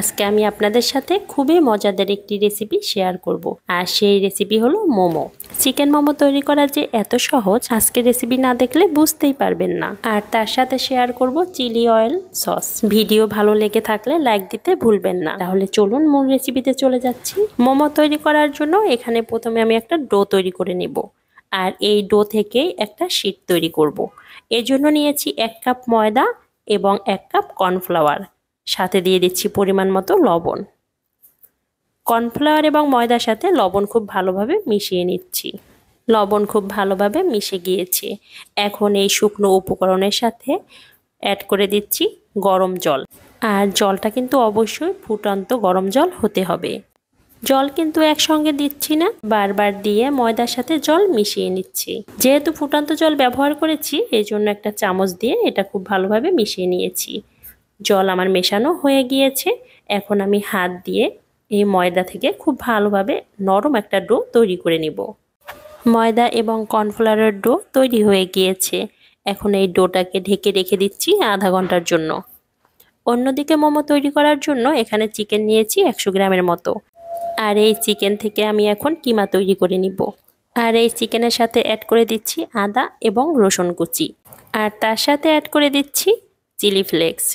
আজকে আমি আপনাদের সাথে খুবই মজাদার একটি রেসিপি শেয়ার করব আর সেই রেসিপি হলো মোমো চিকেন মোমো তৈরি করা যে এত সহজ আজকে রেসিপি না দেখলে বুঝতেই পারবেন না আর তার সাথে শেয়ার করব চিলি অয়েল সস ভিডিও ভালো লেগে থাকলে লাইক দিতে ভুলবেন না তাহলে চলুন মূল রেসিপিতে চলে যাচ্ছি মোমো তৈরি করার জন্য এখানে প্রথমে আমি একটা ডো তৈরি করে নেব আর এই ডো থেকেই একটা শীত তৈরি করব। এর জন্য নিয়েছি এক কাপ ময়দা এবং এক কাপ কর্নফ্লাওয়ার সাথে দিয়ে দিচ্ছি পরিমাণ মতো লবণ কর্নফ্লাওয়ার এবং ময়দার সাথে লবণ খুব ভালোভাবে মিশিয়ে নিচ্ছি লবণ খুব ভালোভাবে মিশে গিয়েছে এখন এই শুকনো উপকরণের সাথে অ্যাড করে দিচ্ছি গরম জল আর জলটা কিন্তু অবশ্যই ফুটন্ত গরম জল হতে হবে জল কিন্তু একসঙ্গে দিচ্ছি না বারবার দিয়ে ময়দার সাথে জল মিশিয়ে নিচ্ছি যেহেতু ফুটান্ত জল ব্যবহার করেছি এই জন্য একটা চামচ দিয়ে এটা খুব ভালোভাবে মিশিয়ে নিয়েছি জল আমার মেশানো হয়ে গিয়েছে এখন আমি হাত দিয়ে এই ময়দা থেকে খুব ভালোভাবে নরম একটা ডো তৈরি করে নিব ময়দা এবং কর্নফ্লাওয়ারের ডো তৈরি হয়ে গিয়েছে এখন এই ডোটাকে ঢেকে রেখে দিচ্ছি আধা ঘন্টার জন্য অন্যদিকে মোমো তৈরি করার জন্য এখানে চিকেন নিয়েছি একশো গ্রামের মতো আর এই চিকেন থেকে আমি এখন কিমা তৈরি করে নিব আর এই চিকেনের সাথে অ্যাড করে দিচ্ছি আদা এবং রসুন কুচি আর তার সাথে অ্যাড করে দিচ্ছি চিলি ফ্লেক্স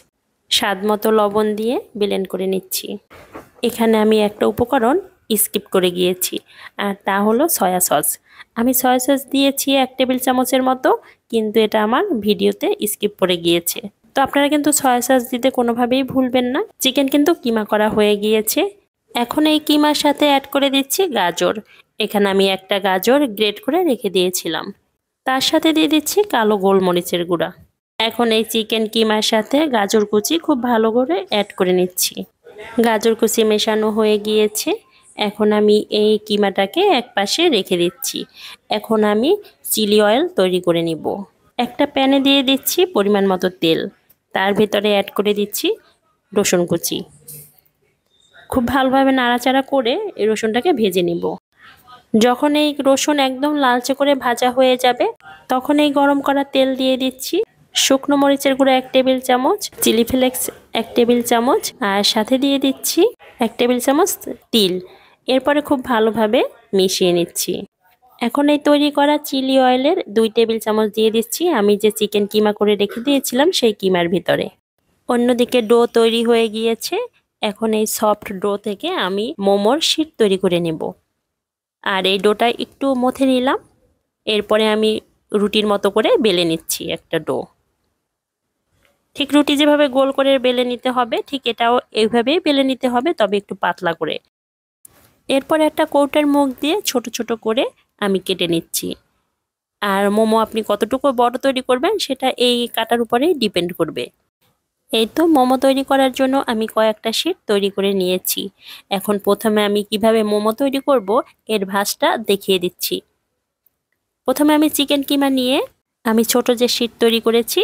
স্বাদ মতো লবণ দিয়ে ব্লেন্ড করে নিচ্ছি এখানে আমি একটা উপকরণ স্কিপ করে গিয়েছি আর তা হলো সয়া সস আমি সয়া সস দিয়েছি এক টেবিল চামচের মতো কিন্তু এটা আমার ভিডিওতে স্কিপ করে গিয়েছে তো আপনারা কিন্তু সয়া সস দিতে কোনোভাবেই ভুলবেন না চিকেন কিন্তু কিমা করা হয়ে গিয়েছে এখন এই কিমার সাথে অ্যাড করে দিচ্ছি গাজর এখানে আমি একটা গাজর গ্রেট করে রেখে দিয়েছিলাম তার সাথে দিয়ে দিচ্ছি কালো গোলমরিচের গুঁড়া এখন এই চিকেন কিমার সাথে গাজর কুচি খুব ভালো করে অ্যাড করে নিচ্ছি গাজর কুচি মেশানো হয়ে গিয়েছে এখন আমি এই কিমাটাকে এক পাশে রেখে দিচ্ছি এখন আমি চিলি অয়েল তৈরি করে নিব একটা প্যানে দিয়ে দিচ্ছি পরিমাণ মতো তেল তার ভেতরে অ্যাড করে দিচ্ছি রসুন কুচি খুব ভালোভাবে নাড়াচাড়া করে এই রসুনটাকে ভেজে নিব যখন এই রসুন একদম লালচে করে ভাজা হয়ে যাবে তখন এই গরম করা তেল দিয়ে দিচ্ছি শুকনো মরিচের গুঁড়ো এক টেবিল চামচ চিলি ফ্লেক্স এক টেবিল চামচ আর সাথে দিয়ে দিচ্ছি এক টেবিল চামচ তিল এরপরে খুব ভালোভাবে মিশিয়ে নিচ্ছি এখন এই তৈরি করা চিলি অয়েলের দুই টেবিল চামচ দিয়ে দিচ্ছি আমি যে চিকেন কিমা করে রেখে দিয়েছিলাম সেই কিমার ভিতরে অন্যদিকে ডো তৈরি হয়ে গিয়েছে এখন এই সফট ডো থেকে আমি মোমোর শিট তৈরি করে নেব আর এই ডোটা একটু মথে নিলাম এরপরে আমি রুটির মতো করে বেলে নিচ্ছি একটা ডো ঠিক রুটি যেভাবে গোল করে বেলে নিতে হবে ঠিক এটাও এইভাবেই বেলে নিতে হবে তবে একটু পাতলা করে এরপর একটা কৌটার মুখ দিয়ে ছোট ছোট করে আমি কেটে নিচ্ছি আর মোমো আপনি কতটুকু বড় তৈরি করবেন সেটা এই কাটার উপরেই ডিপেন্ড করবে এই তো মোমো তৈরি করার জন্য আমি কয়েকটা শীট তৈরি করে নিয়েছি এখন প্রথমে আমি কিভাবে মোমো তৈরি করব এর ভাসটা দেখিয়ে দিচ্ছি প্রথমে আমি চিকেন কিমা নিয়ে আমি ছোট যে শীট তৈরি করেছি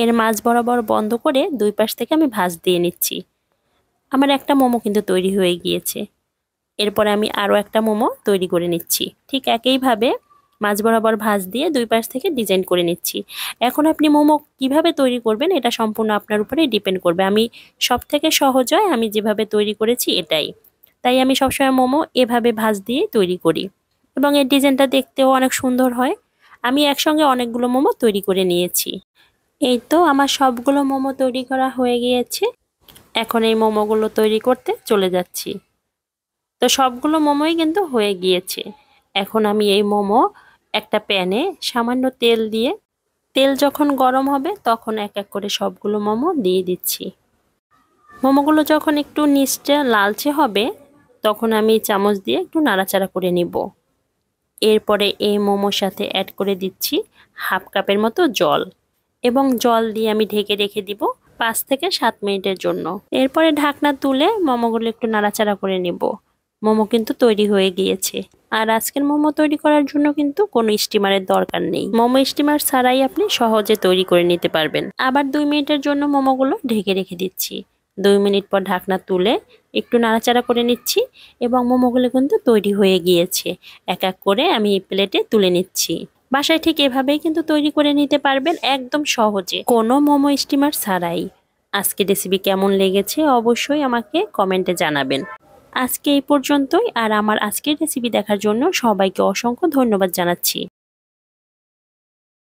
এর মাছ বরাবর বন্ধ করে দুই পাশ থেকে আমি ভাজ দিয়ে নিচ্ছি আমার একটা মোমো কিন্তু তৈরি হয়ে গিয়েছে এরপরে আমি আরও একটা মোমো তৈরি করে নিচ্ছি ঠিক একইভাবে মাছ বরাবর ভাজ দিয়ে দুই পাশ থেকে ডিজাইন করে নিচ্ছি এখন আপনি মোমো কিভাবে তৈরি করবেন এটা সম্পূর্ণ আপনার উপরেই ডিপেন্ড করবে আমি সব থেকে সহজ হয় আমি যেভাবে তৈরি করেছি এটাই তাই আমি সবসময় মোমো এভাবে ভাজ দিয়ে তৈরি করি এবং এর ডিজাইনটা দেখতেও অনেক সুন্দর হয় আমি একসঙ্গে অনেকগুলো মোমো তৈরি করে নিয়েছি এই তো আমার সবগুলো মোমো তৈরি করা হয়ে গিয়েছে এখন এই মোমোগুলো তৈরি করতে চলে যাচ্ছি তো সবগুলো মোমোই কিন্তু হয়ে গিয়েছে এখন আমি এই মোমো একটা প্যানে সামান্য তেল দিয়ে তেল যখন গরম হবে তখন এক এক করে সবগুলো মোমো দিয়ে দিচ্ছি মোমোগুলো যখন একটু নিচটা লালচে হবে তখন আমি চামচ দিয়ে একটু নাড়াচাড়া করে নিব এরপরে এই মোমোর সাথে অ্যাড করে দিচ্ছি হাফ কাপের মতো জল এবং জল দিয়ে আমি ঢেকে রেখে দিব পাঁচ থেকে সাত মিনিটের জন্য এরপরে ঢাকনা তুলে মোমোগুলো একটু নাড়াচাড়া করে নেব মোমো কিন্তু তৈরি হয়ে গিয়েছে আর আজকের মোমো তৈরি করার জন্য কিন্তু কোনো স্টিমারের দরকার নেই মোমো স্টিমার ছাড়াই আপনি সহজে তৈরি করে নিতে পারবেন আবার দুই মিনিটের জন্য মোমোগুলো ঢেকে রেখে দিচ্ছি দুই মিনিট পর ঢাকনা তুলে একটু নাড়াচাড়া করে নিচ্ছি এবং মোমোগুলো কিন্তু তৈরি হয়ে গিয়েছে এক এক করে আমি প্লেটে তুলে নিচ্ছি বাসায় ঠিক এভাবেই কিন্তু তৈরি করে নিতে পারবেন একদম সহজে কোনো মোমো স্টিমার ছাড়াই আজকে রেসিপি কেমন লেগেছে অবশ্যই আমাকে কমেন্টে জানাবেন আজকে এই পর্যন্তই আর আমার আজকের রেসিপি দেখার জন্য সবাইকে অসংখ্য ধন্যবাদ জানাচ্ছি